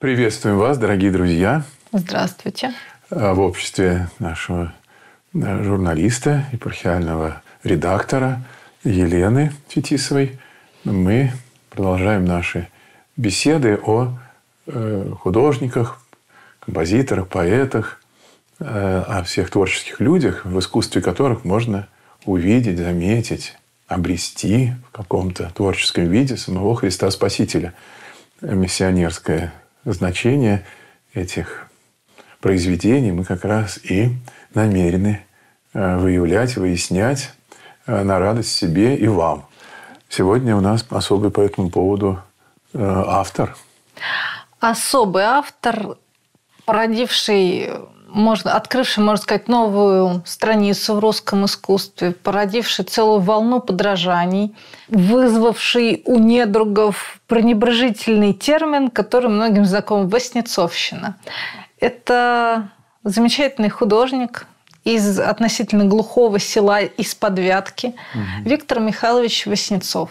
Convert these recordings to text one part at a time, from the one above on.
Приветствуем вас, дорогие друзья. Здравствуйте. Э, в обществе нашего журналиста, и епархиального редактора Елены Фетисовой мы продолжаем наши беседы о э, художниках, композиторах, поэтах, э, о всех творческих людях, в искусстве которых можно увидеть, заметить, обрести в каком-то творческом виде самого Христа Спасителя. Миссионерское значение этих произведений мы как раз и намерены э, выявлять, выяснять э, на радость себе и вам. Сегодня у нас особый по этому поводу э, автор. Особый автор, породивший можно, открывший, можно сказать, новую страницу в русском искусстве, породивший целую волну подражаний, вызвавший у недругов пренебрежительный термин, который многим знаком – «воснецовщина». Это замечательный художник из относительно глухого села из Подвятки угу. Виктор Михайлович Воснецов.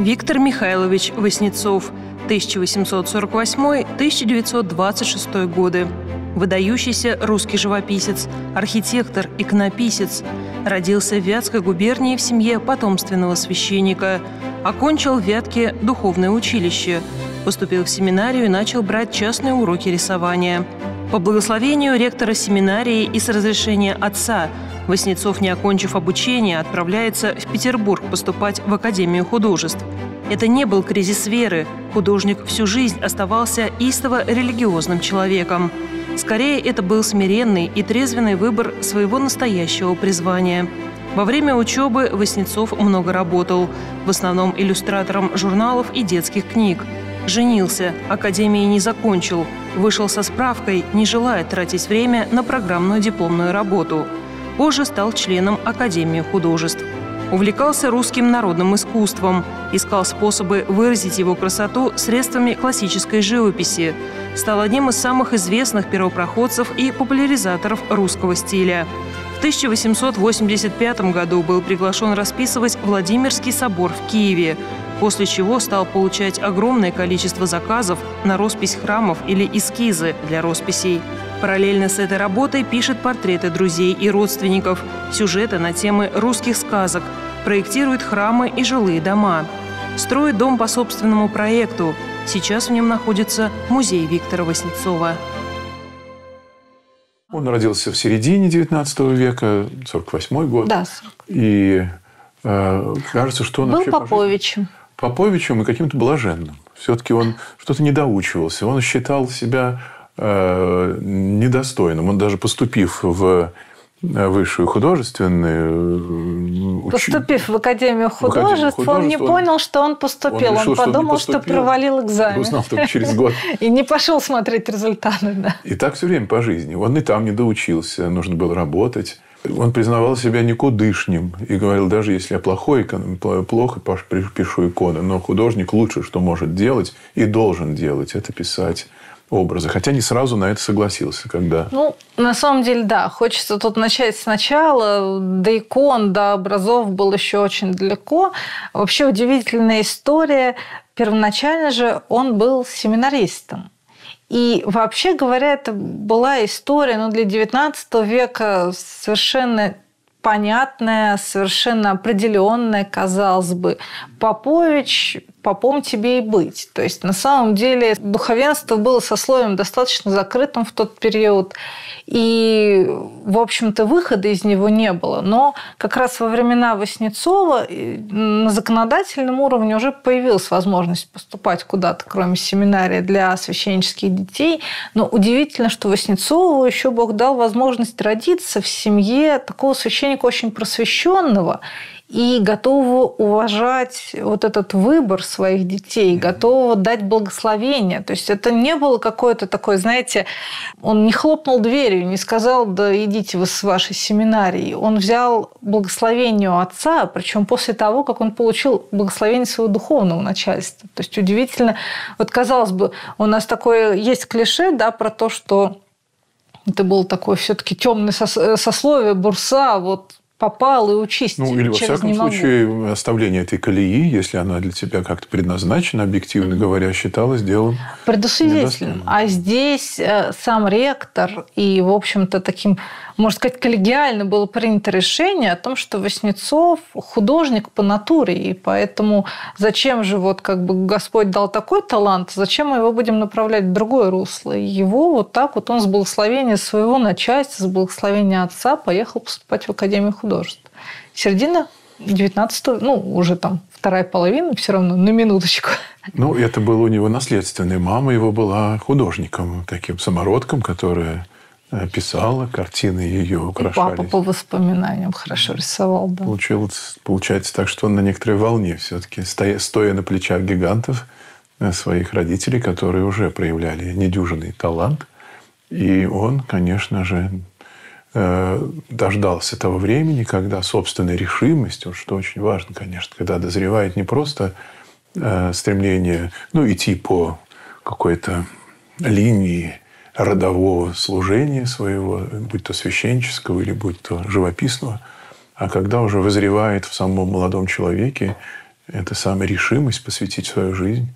Виктор Михайлович Воснецов – 1848-1926 годы. Выдающийся русский живописец, архитектор, иконописец. Родился в Вятской губернии в семье потомственного священника. Окончил в Вятке духовное училище. Поступил в семинарию и начал брать частные уроки рисования. По благословению ректора семинарии и с разрешения отца Васнецов, не окончив обучение, отправляется в Петербург поступать в Академию художеств. Это не был кризис веры, Художник всю жизнь оставался истово религиозным человеком. Скорее, это был смиренный и трезвенный выбор своего настоящего призвания. Во время учебы Васнецов много работал, в основном иллюстратором журналов и детских книг. Женился, академии не закончил, вышел со справкой, не желая тратить время на программную дипломную работу. Позже стал членом Академии художеств увлекался русским народным искусством, искал способы выразить его красоту средствами классической живописи, стал одним из самых известных первопроходцев и популяризаторов русского стиля. В 1885 году был приглашен расписывать Владимирский собор в Киеве, после чего стал получать огромное количество заказов на роспись храмов или эскизы для росписей. Параллельно с этой работой пишет портреты друзей и родственников, сюжеты на темы русских сказок – проектирует храмы и жилые дома. Строит дом по собственному проекту. Сейчас в нем находится музей Виктора Васнецова. Он родился в середине XIX века, 48 год. Да. 40. И э, кажется, что он Был вообще... Поповичем. Поповичем и каким-то блаженным. Все-таки он что-то недоучивался. Он считал себя э, недостойным. Он даже поступив в Э, высшую художественную. Э, ну, Поступив в Академию художеств, в Академию он не он, понял, что он поступил. Он, решил, он подумал, что, он что провалил экзамен. И узнал только через год. И не пошел смотреть результаты. Да. И так все время по жизни. Он и там не доучился, нужно было работать. Он признавал себя никудышним и говорил, даже если я плохой, плохо пишу иконы, но художник лучше, что может делать и должен делать, это писать образы, Хотя не сразу на это согласился, когда... Ну, на самом деле, да. Хочется тут начать сначала. До икон, до образов был еще очень далеко. Вообще удивительная история. Первоначально же он был семинаристом. И вообще говоря, это была история ну, для XIX века совершенно понятная, совершенно определенная, казалось бы. Попович попом тебе и быть. То есть на самом деле духовенство было со словом достаточно закрытым в тот период, и, в общем-то, выхода из него не было. Но как раз во времена Васнецова э, на законодательном уровне уже появилась возможность поступать куда-то, кроме семинария для священнических детей. Но удивительно, что Васнецову еще Бог дал возможность родиться в семье такого священника очень просвещенного – и готова уважать вот этот выбор своих детей, готова дать благословение. То есть это не было какое-то такое, знаете, он не хлопнул дверью, не сказал, да идите вы с вашей семинарией. Он взял благословение у отца, причем после того, как он получил благословение своего духовного начальства. То есть удивительно, вот казалось бы, у нас такое есть клише, да, про то, что это было такое все-таки темное сословие, бурса, вот попал и учись Ну, или, во всяком случае, могу. оставление этой колеи, если она для тебя как-то предназначена, объективно говоря, считалось делом Предусвидетельным. А здесь э, сам ректор и, в общем-то, таким можно сказать, коллегиально было принято решение о том, что Васнецов художник по натуре, и поэтому зачем же вот как бы Господь дал такой талант, зачем мы его будем направлять в другое русло? И его вот так вот он с благословения своего начальства, с благословения отца поехал поступать в Академию художеств. Середина 19 ну, уже там вторая половина, все равно, на минуточку. Ну, это было у него наследственное. Мама его была художником, таким самородком, которая писала, картины ее украшали. И папа по воспоминаниям хорошо рисовал, да. Получилось, получается так, что он на некоторой волне все-таки, стоя, стоя на плечах гигантов э, своих родителей, которые уже проявляли недюжинный талант. И он, конечно же, э, дождался того времени, когда собственная решимость, вот что очень важно, конечно, когда дозревает не просто э, стремление ну, идти по какой-то линии родового служения своего, будь то священческого или будь то живописного, а когда уже вызревает в самом молодом человеке эта самая решимость посвятить свою жизнь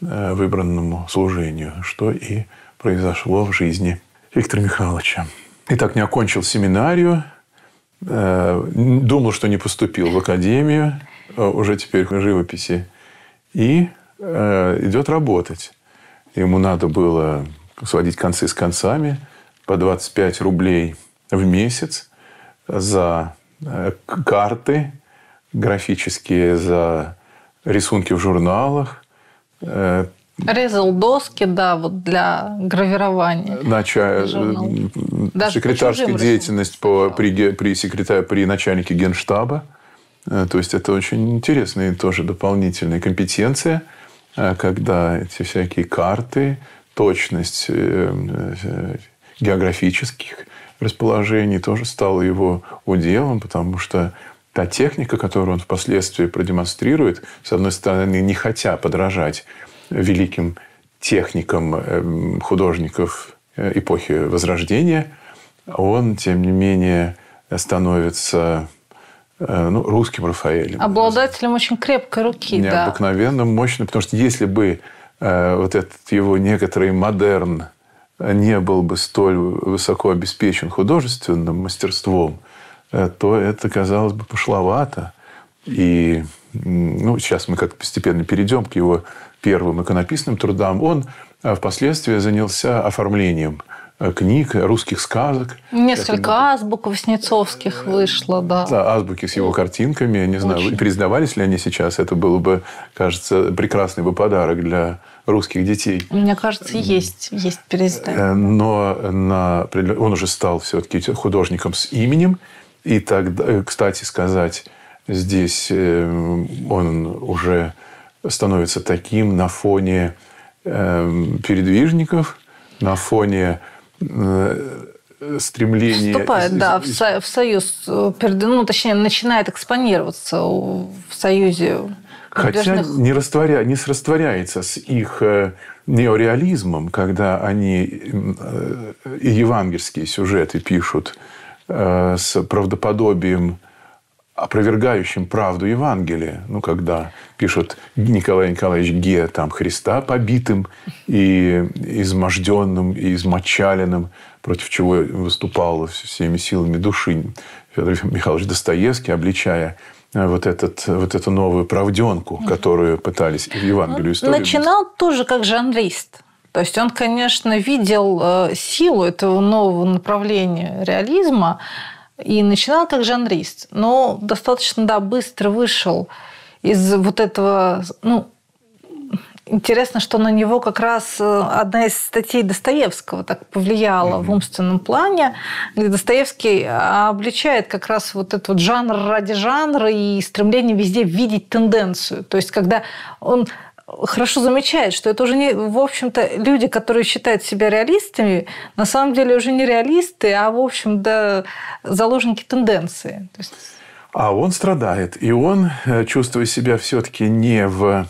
э, выбранному служению, что и произошло в жизни Виктора Михайловича. И так не окончил семинарию, э, думал, что не поступил в академию, э, уже теперь в живописи, и идет работать. Ему надо было сводить концы с концами, по 25 рублей в месяц за э, карты графические, за рисунки в журналах. Э, Резал доски, да, вот для гравирования. Э, нача... Секретарская деятельность по, при, при, секретаре, при начальнике генштаба. То есть, это очень интересные тоже дополнительные компетенции, когда эти всякие карты, точность э, э, географических расположений тоже стала его уделом, потому что та техника, которую он впоследствии продемонстрирует, с одной стороны, не хотя подражать великим техникам эм, художников э, эпохи Возрождения, он, тем не менее, становится ну, русским Рафаэлем. Обладателем очень крепкой руки, Необыкновенно да. мощным, потому что если бы Э, вот этот его некоторый модерн не был бы столь высоко обеспечен художественным мастерством, э, то это, казалось бы, пошловато. И ну, сейчас мы как-то постепенно перейдем к его первым иконописным трудам. Он э, впоследствии занялся оформлением – Э, книг, русских сказок. Несколько это... азбук Васнецовских вышло, да. Да, азбуки с его картинками. не знаю, Очень. признавались ли они сейчас. Это был бы, кажется, прекрасный бы подарок для русских детей. Мне кажется, есть, есть переиздание. Э, но на... он уже стал все-таки художником с именем. И тогда, э, кстати сказать, здесь он уже становится таким на фоне эм, передвижников, на фоне Э, стремление... Вступает, да, в, со, в союз, э, ну, точнее, начинает экспонироваться в союзе. Хотя не, растворя, не растворяется с их э, неореализмом, когда они и евангельские сюжеты пишут с правдоподобием опровергающим правду Евангелия. Ну, когда пишут Николай Николаевич Ге, там, Христа побитым и изможденным, и измочаленным, против чего выступал всеми силами души Федор Михайлович Достоевский, обличая э, вот, этот, вот эту новую правденку, которую пытались в Евангелию ну, историю. Начинал тоже как жанрист. То есть он, конечно, видел э, силу этого нового направления реализма, и начинал как жанрист, но достаточно, да, быстро вышел из вот этого, ну, Интересно, что на него как раз э, одна из статей Достоевского так повлияла mm-hmm. в умственном плане, где Достоевский обличает как раз вот этот вот жанр ради жанра и стремление везде видеть тенденцию. То есть, когда он хорошо замечает, что это уже не, в общем-то, люди, которые считают себя реалистами, на самом деле уже не реалисты, а, в общем, да, заложники тенденции. есть... А он страдает, и он, э, чувствуя себя все-таки не в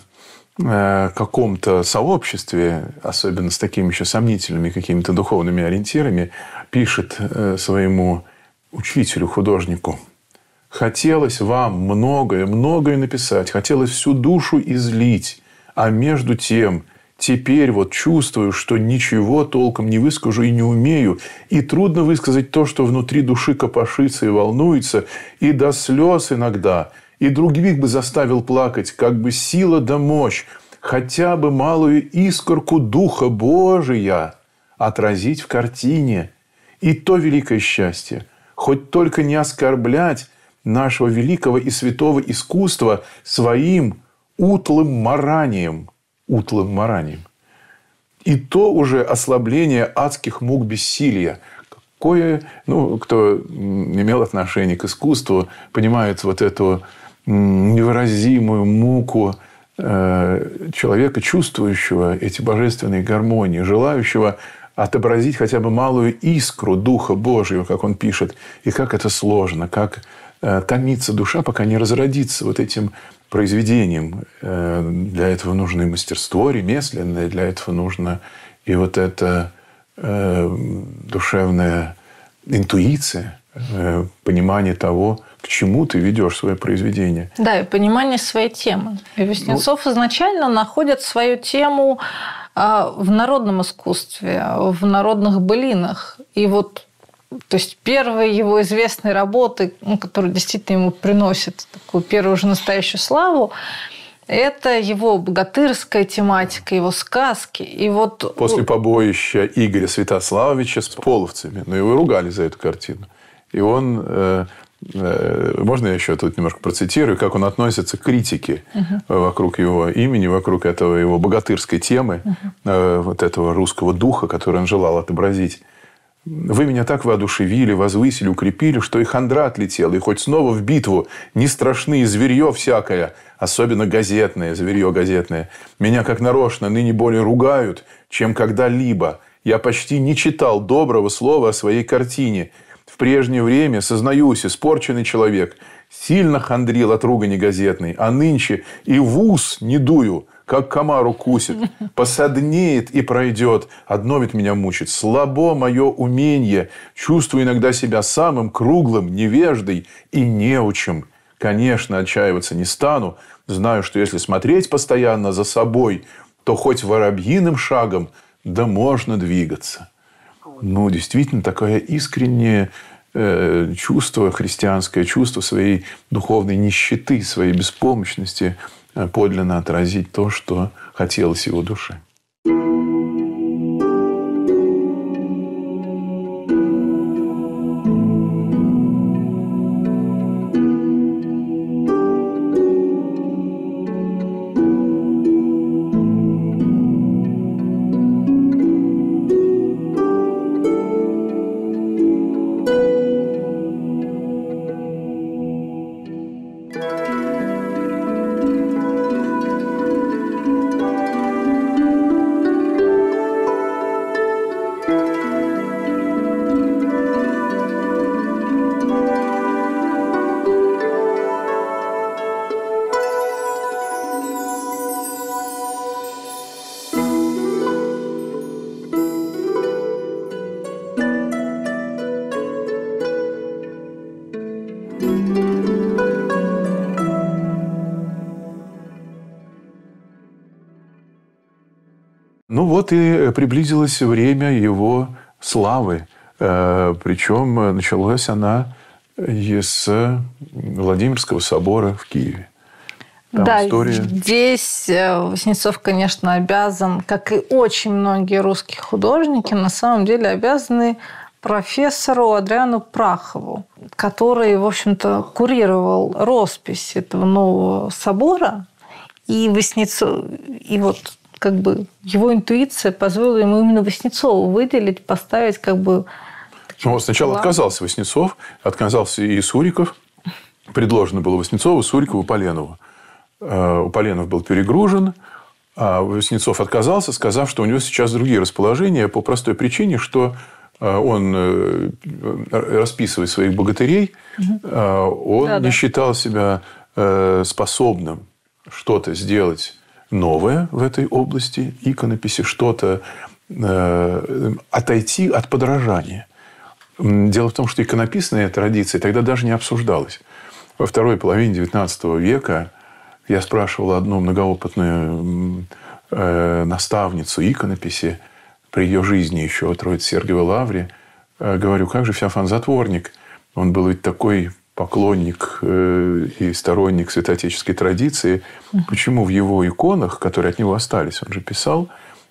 э, каком-то сообществе, особенно с такими еще сомнительными какими-то духовными ориентирами, пишет э, своему учителю-художнику. «Хотелось вам многое, многое написать, хотелось всю душу излить, а между тем, теперь вот чувствую, что ничего толком не выскажу и не умею, и трудно высказать то, что внутри души копошится и волнуется, и до слез иногда, и других бы заставил плакать, как бы сила да мощь, хотя бы малую искорку Духа Божия отразить в картине. И то великое счастье, хоть только не оскорблять нашего великого и святого искусства своим утлым маранием. Утлым маранием. И то уже ослабление адских мук бессилия. Какое, ну, кто имел отношение к искусству, понимает вот эту невыразимую муку э, человека, чувствующего эти божественные гармонии, желающего отобразить хотя бы малую искру Духа Божьего, как он пишет, и как это сложно, как э, томится душа, пока не разродится вот этим произведением. Э, для этого нужно и мастерство ремесленное, для этого нужно и вот эта э, душевная интуиция, э, понимание того, к чему ты ведешь свое произведение. Да, и понимание своей темы. И Веснецов ну, изначально находит свою тему а, в народном искусстве, в народных былинах. И вот то есть первые его известные работы, ну, которые действительно ему приносят такую первую уже настоящую славу, это его богатырская тематика, его сказки. И вот... После побоища Игоря Святославовича с половцами. Но ну, его ругали за эту картину. И он... Э, э, можно я еще тут немножко процитирую, как он относится к критике угу. вокруг его имени, вокруг этого его богатырской темы, угу. э, вот этого русского духа, который он желал отобразить. Вы меня так воодушевили, возвысили, укрепили, что и хандра отлетела, и хоть снова в битву, не страшны зверье всякое, особенно газетное, зверье газетное. Меня как нарочно ныне более ругают, чем когда-либо. Я почти не читал доброго слова о своей картине. В прежнее время, сознаюсь, испорченный человек, сильно хандрил от ругани газетной, а нынче и в ус не дую – как комар укусит, посаднеет и пройдет. Одно ведь меня мучит. Слабо мое умение. Чувствую иногда себя самым круглым, невеждой и неучим. Конечно, отчаиваться не стану. Знаю, что если смотреть постоянно за собой, то хоть воробьиным шагом, да можно двигаться. Ну, действительно, такое искреннее э, чувство, христианское чувство своей духовной нищеты, своей беспомощности – подлинно отразить то, что хотелось его душе. вот и э, приблизилось время его славы. Э, Причем э, началась она из Владимирского собора в Киеве. Там да, история. здесь Воснецов, конечно, обязан, как и очень многие русские художники, на самом деле обязаны профессору Адриану Прахову, который, в общем-то, курировал роспись этого нового собора. И, Воснецов, и вот как бы его интуиция позволила ему именно Васнецову выделить, поставить как бы... Ну, сначала план. отказался Васнецов, отказался и Суриков. Предложено было Васнецову, Сурикову, Поленову. Э, у Поленов был перегружен, а Васнецов отказался, сказав, что у него сейчас другие расположения по простой причине, что э, он э, расписывая своих богатырей, угу. он да, не да. считал себя способным что-то сделать новое в этой области иконописи, что-то э, отойти от подражания. Дело в том, что иконописная традиция тогда даже не обсуждалась. Во второй половине XIX века я спрашивал одну многоопытную э, наставницу иконописи при ее жизни еще от Троицы Сергиевой Лавре. Э, говорю, как же Феофан Затворник? Он был ведь такой поклонник э, и сторонник святоотеческой традиции, почему в его иконах, которые от него остались, он же писал,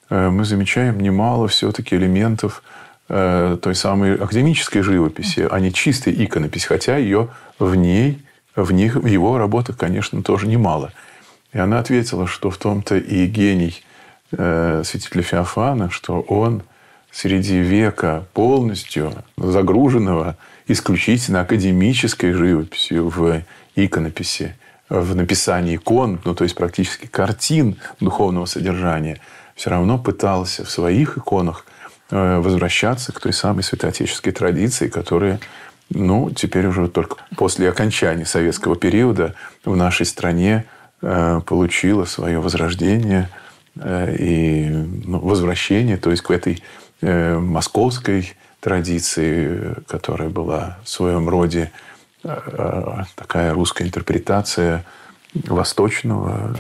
э, мы замечаем немало все-таки элементов э, той самой академической живописи, а не чистой иконописи, хотя ее в ней, в, них, в его работах, конечно, тоже немало. И она ответила, что в том-то и гений святителя Феофана, что он среди века полностью загруженного исключительно академической живописью в иконописи, в написании икон, ну, то есть практически картин духовного содержания, все равно пытался в своих иконах э, возвращаться к той самой святоотеческой традиции, которая ну, теперь уже только после окончания советского периода в нашей стране э, получила свое возрождение э, и ну, возвращение, то есть к этой московской традиции, которая была в своем роде э, такая русская интерпретация восточного,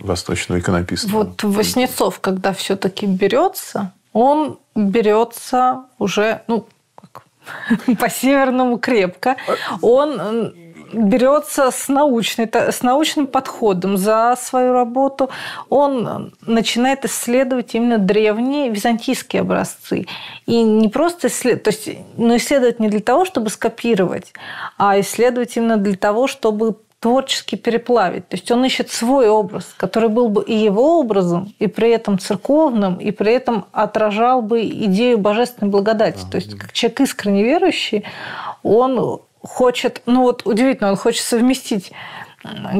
восточного иконописца. Вот Васнецов, когда все-таки берется, он берется уже, ну, по северному крепко. А он берется с, научной, с научным подходом за свою работу. Он начинает исследовать именно древние византийские образцы. И не просто исследовать, то есть, но ну, исследовать не для того, чтобы скопировать, а исследовать именно для того, чтобы творчески переплавить. То есть он ищет свой образ, который был бы и его образом, и при этом церковным, и при этом отражал бы идею божественной благодати. А, То есть как человек искренне верующий, он хочет, ну вот удивительно, он хочет совместить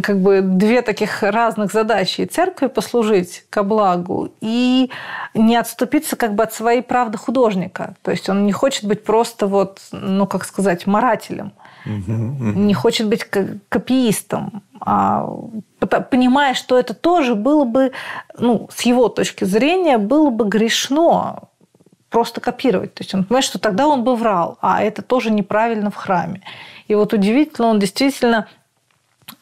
как бы две таких разных задачи. И церкви послужить ко благу, и не отступиться как бы от своей правды художника. То есть он не хочет быть просто вот, ну как сказать, марателем. Не хочет быть копиистом, а, понимая, что это тоже было бы, ну, с его точки зрения, было бы грешно просто копировать. То есть он понимает, что тогда он бы врал, а это тоже неправильно в храме. И вот удивительно, он действительно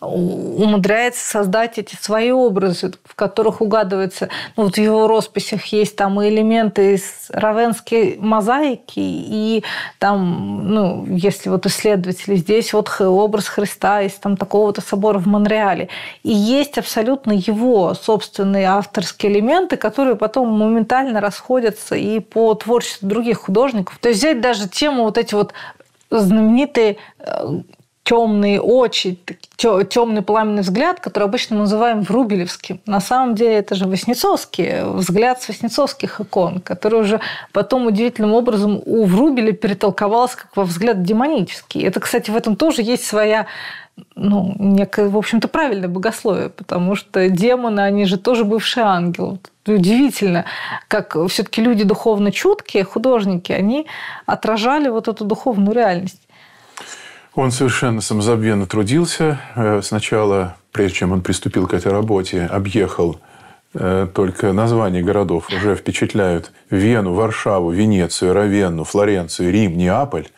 умудряется создать эти свои образы, в которых угадывается, ну, вот в его росписях есть там и элементы из равенской мозаики, и там, ну, если вот исследователи здесь, вот образ Христа из там такого-то собора в Монреале. И есть абсолютно его собственные авторские элементы, которые потом моментально расходятся и по творчеству других художников. То есть взять даже тему вот эти вот знаменитые э, темные очи, темный пламенный взгляд, который обычно называем врубелевским. На самом деле это же Воснецовский, взгляд с воснецовских икон, который уже потом удивительным образом у Врубеля перетолковался как во взгляд демонический. Это, кстати, в этом тоже есть своя ну, некое, в общем-то, правильное богословие, потому что демоны, они же тоже бывшие ангелы. Удивительно, как все-таки люди духовно чуткие, художники, они отражали вот эту духовную реальность. Он совершенно самозабвенно трудился. Э, сначала, прежде чем он приступил к этой работе, объехал э, только названия городов уже впечатляют Вену, Варшаву, Венецию, Равенну, Флоренцию, Рим, Неаполь.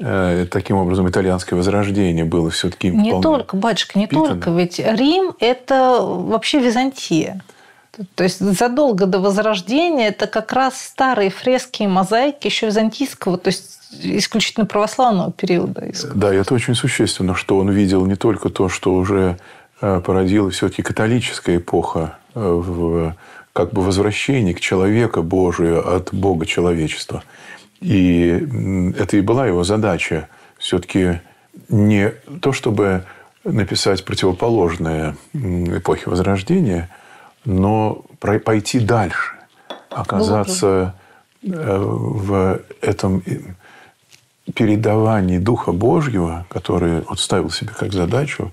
Э, таким образом, итальянское возрождение было все-таки Не только, батюшка, не впитано. только. Ведь Рим – это вообще Византия. То есть задолго до Возрождения это как раз старые фрески и мозаики еще византийского, то есть исключительно православного периода. Да, это очень существенно, что он видел не только то, что уже э, породила все-таки католическая эпоха э, в как бы возвращение к человеку Божию от Бога человечества. И это и была его задача. Все-таки не то, чтобы написать противоположное эпохе Возрождения, но пойти дальше, оказаться э, в этом передавании Духа Божьего, который вот ставил себе как задачу,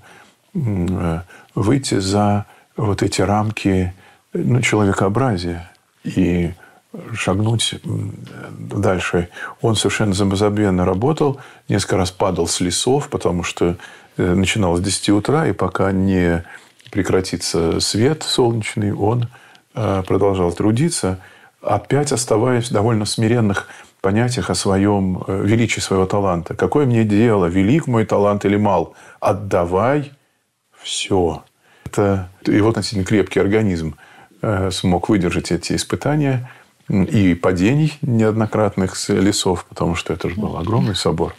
э, выйти за вот эти рамки ну, человекообразия и шагнуть э, дальше. Он совершенно забвенно работал, несколько раз падал с лесов, потому что э, начиналось с 10 утра, и пока не прекратится свет солнечный, он продолжал трудиться, опять оставаясь в довольно смиренных понятиях о своем э, величии своего таланта. Какое мне дело, велик мой талант или мал? Отдавай все. Это его относительно крепкий организм э, смог выдержать эти испытания и падений неоднократных с лесов, потому что это же был огромный собор,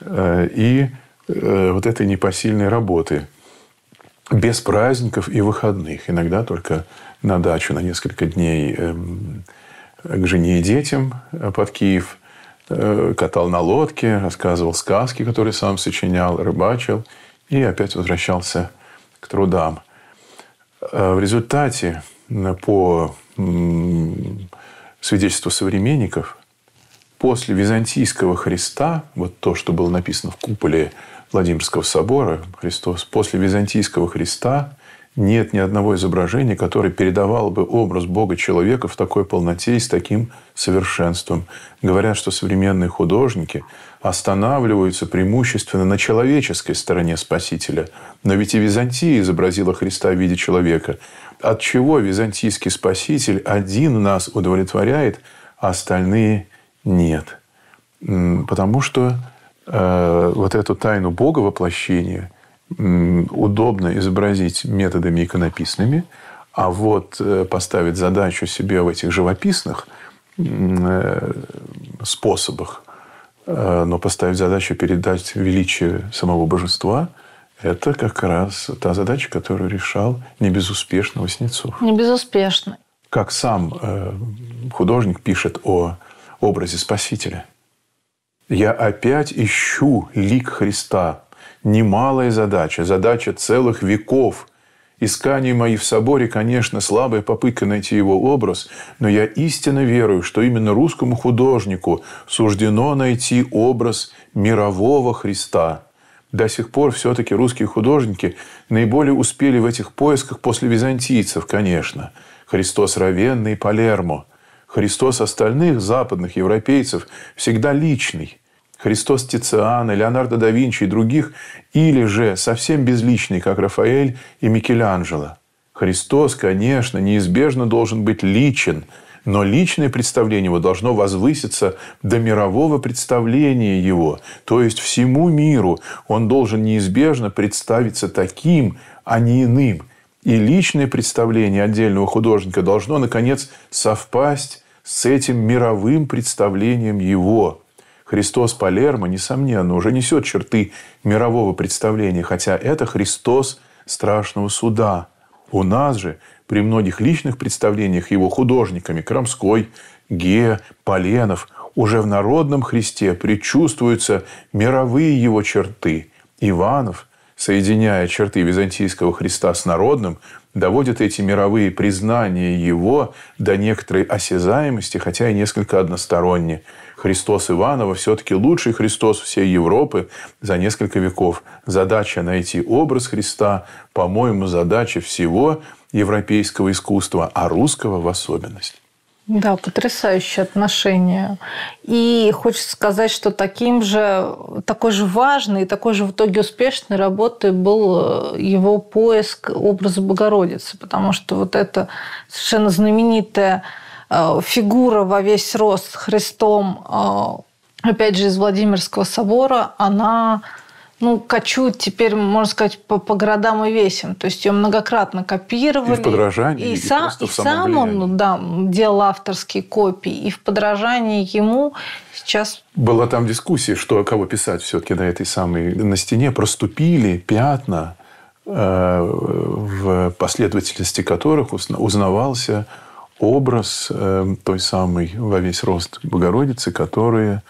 э, и вот этой непосильной работы без праздников и выходных. Иногда только на дачу на несколько дней эм, к жене и детям э, под Киев. Э, катал на лодке, рассказывал сказки, которые сам сочинял, рыбачил. И опять возвращался к трудам. Э, в результате, по свидетельству современников, после византийского Христа, вот то, что было написано в куполе Владимирского собора, Христос, после византийского Христа нет ни одного изображения, которое передавало бы образ Бога-человека в такой полноте и с таким совершенством. Говорят, что современные художники останавливаются преимущественно на человеческой стороне Спасителя. Но ведь и Византия изобразила Христа в виде человека. От чего византийский Спаситель один нас удовлетворяет, а остальные нет? Потому что э, вот эту тайну Бога воплощения – удобно изобразить методами иконописными, а вот э, поставить задачу себе в этих живописных э, способах, э, но поставить задачу передать величие самого божества – это как раз та задача, которую решал небезуспешно Васнецов. Небезуспешно. Как сам художник пишет о образе Спасителя. «Я опять ищу лик Христа немалая задача, задача целых веков. Искания мои в соборе, конечно, слабая попытка найти его образ, но я истинно верую, что именно русскому художнику суждено найти образ мирового Христа – до сих пор все-таки русские художники наиболее успели в этих поисках после византийцев, конечно. Христос Равенный и Палермо. Христос остальных западных европейцев всегда личный. Христос Тициана, Леонардо да Винчи и других, или же совсем безличный, как Рафаэль и Микеланджело. Христос, конечно, неизбежно должен быть личен, но личное представление его должно возвыситься до мирового представления его, то есть всему миру. Он должен неизбежно представиться таким, а не иным. И личное представление отдельного художника должно, наконец, совпасть с этим мировым представлением его. Христос Палермо, несомненно, уже несет черты мирового представления, хотя это Христос страшного суда. У нас же при многих личных представлениях его художниками Крамской, Ге, Поленов уже в народном Христе предчувствуются мировые его черты. Иванов, соединяя черты византийского Христа с народным, доводит эти мировые признания его до некоторой осязаемости, хотя и несколько односторонне. Христос Иванова все-таки лучший Христос всей Европы за несколько веков. Задача найти образ Христа, по-моему, задача всего европейского искусства, а русского в особенности. Да, потрясающее отношение. И хочется сказать, что таким же, такой же важной и такой же в итоге успешной работой был э, его поиск образа Богородицы, потому что вот это совершенно знаменитая Э, фигура во весь рост Христом, э, опять же, из Владимирского собора, она ну, качут теперь, можно сказать, по, по городам и весям. То есть ее многократно копировали. И в подражании, и, и, сам, и сам он да, делал авторские копии. И в подражании ему сейчас... Была там дискуссия, что кого писать все-таки на этой самой... На стене проступили пятна, э, в последовательности которых узнавался образ э, той самой во весь рост Богородицы, которая,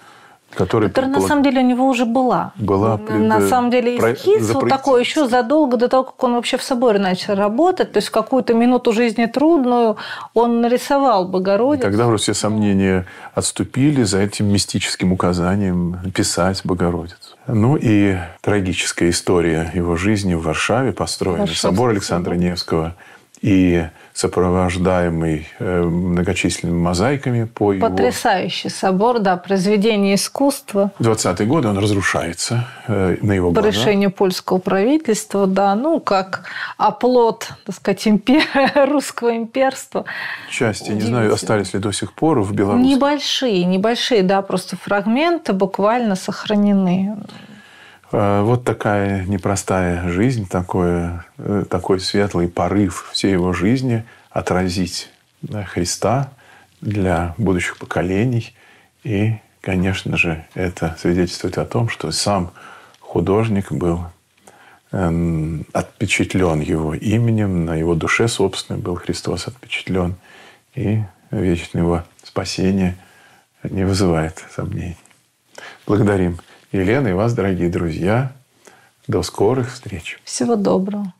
Который, которая предполаг... на самом деле у него уже была. Была. Пред... На самом деле эскиз вот такой еще задолго до того, как он вообще в соборе начал работать, то есть в какую-то минуту жизни трудную он нарисовал Богородицу. И тогда уже все сомнения отступили за этим мистическим указанием писать Богородицу. Ну и трагическая история его жизни в Варшаве построена. Собор Александра Невского – и сопровождаемый э, многочисленными мозаиками по Потрясающий его... Потрясающий собор, да, произведение искусства. В 20-е годы он разрушается э, на его глазах. По решению польского правительства, да, ну, как оплот, так сказать, импер... русского имперства. Части, не знаю, остались ли до сих пор в Беларуси. Небольшие, небольшие, да, просто фрагменты буквально сохранены. Э, вот такая непростая жизнь, такое, э, такой светлый порыв всей его жизни отразить э, Христа для будущих поколений. И, конечно же, это свидетельствует о том, что сам художник был эм, отпечатлен его именем, на его душе собственной был Христос отпечатлен. И вечное его спасение не вызывает сомнений. Благодарим Елена и вас, дорогие друзья. До скорых встреч. Всего доброго.